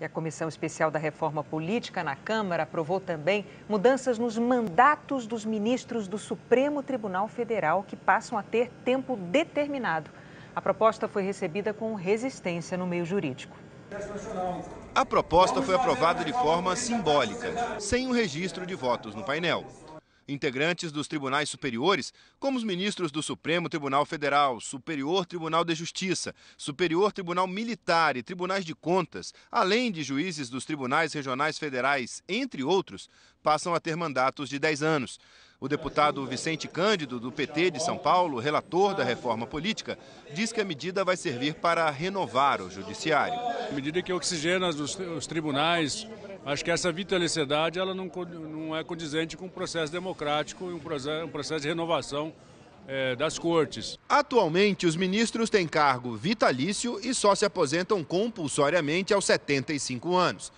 E a Comissão Especial da Reforma Política na Câmara aprovou também mudanças nos mandatos dos ministros do Supremo Tribunal Federal, que passam a ter tempo determinado. A proposta foi recebida com resistência no meio jurídico. A proposta foi aprovada de forma simbólica, sem o registro de votos no painel integrantes dos tribunais superiores, como os ministros do Supremo Tribunal Federal, Superior Tribunal de Justiça, Superior Tribunal Militar e Tribunais de Contas, além de juízes dos tribunais regionais federais, entre outros, passam a ter mandatos de 10 anos. O deputado Vicente Cândido, do PT de São Paulo, relator da reforma política, diz que a medida vai servir para renovar o judiciário. À medida que oxigena os tribunais, Acho que essa vitaliciedade ela não, não é condizente com o um processo democrático e um processo, um processo de renovação é, das cortes. Atualmente, os ministros têm cargo vitalício e só se aposentam compulsoriamente aos 75 anos.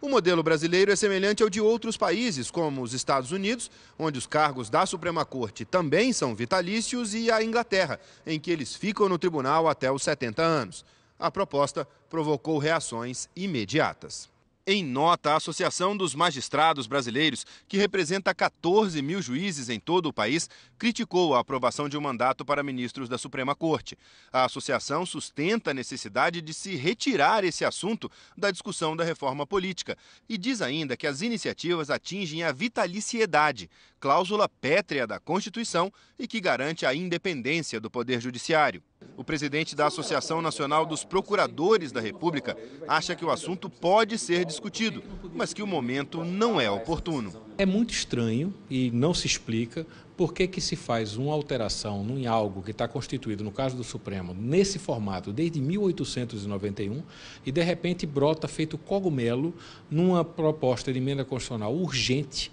O modelo brasileiro é semelhante ao de outros países, como os Estados Unidos, onde os cargos da Suprema Corte também são vitalícios, e a Inglaterra, em que eles ficam no tribunal até os 70 anos. A proposta provocou reações imediatas. Em nota, a Associação dos Magistrados Brasileiros, que representa 14 mil juízes em todo o país, criticou a aprovação de um mandato para ministros da Suprema Corte. A associação sustenta a necessidade de se retirar esse assunto da discussão da reforma política e diz ainda que as iniciativas atingem a vitaliciedade, cláusula pétrea da Constituição e que garante a independência do Poder Judiciário o presidente da Associação Nacional dos Procuradores da República acha que o assunto pode ser discutido, mas que o momento não é oportuno. É muito estranho e não se explica por que, que se faz uma alteração em algo que está constituído, no caso do Supremo, nesse formato desde 1891 e de repente brota feito cogumelo numa proposta de emenda constitucional urgente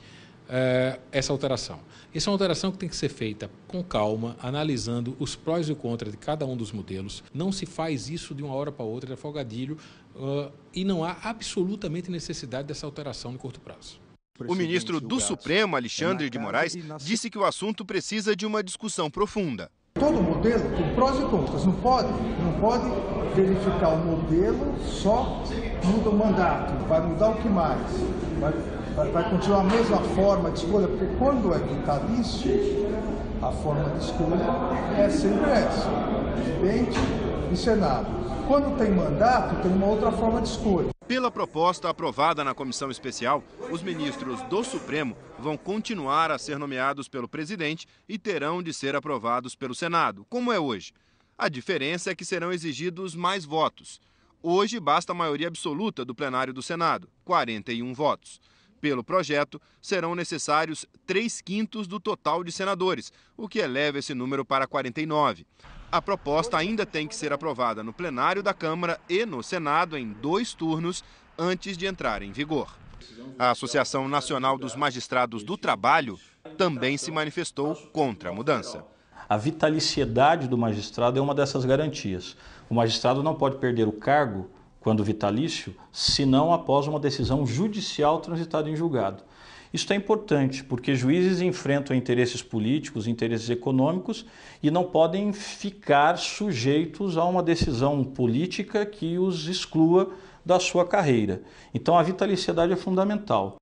eh, essa alteração. Isso é uma alteração que tem que ser feita com calma, analisando os prós e contras de cada um dos modelos. Não se faz isso de uma hora para outra, é folgadilho, uh, eh, e não há absolutamente necessidade dessa alteração no curto prazo. O ministro do Supremo, Alexandre de Moraes, disse que o assunto precisa de uma discussão profunda. Todo modelo tem prós e contras, não pode, não pode verificar o modelo só muda o mandato, vai mudar o que mais, vai vai continuar a mesma forma de escolha, porque quando é tá vitalício, a forma de escolha é sempre essa, presidente e senado. Quando tem mandato, tem uma outra forma de escolha. Pela proposta aprovada na comissão especial, os ministros do Supremo vão continuar a ser nomeados pelo presidente e terão de ser aprovados pelo Senado, como é hoje. A diferença é que serão exigidos mais votos. Hoje basta a maioria absoluta do plenário do Senado, 41 votos. Pelo projeto, serão necessários 3 quintos do total de senadores, o que eleva esse número para 49. A proposta ainda tem que ser aprovada no plenário da Câmara e no Senado em dois turnos antes de entrar em vigor. A Associação Nacional dos Magistrados do Trabalho também se manifestou contra a mudança. A vitaliciedade do magistrado é uma dessas garantias. O magistrado não pode perder o cargo quando vitalício, senão após uma decisão judicial transitada em julgado. Isso é importante, porque juízes enfrentam interesses políticos, interesses econômicos e não podem ficar sujeitos a uma decisão política que os exclua da sua carreira. Então a vitaliciedade é fundamental.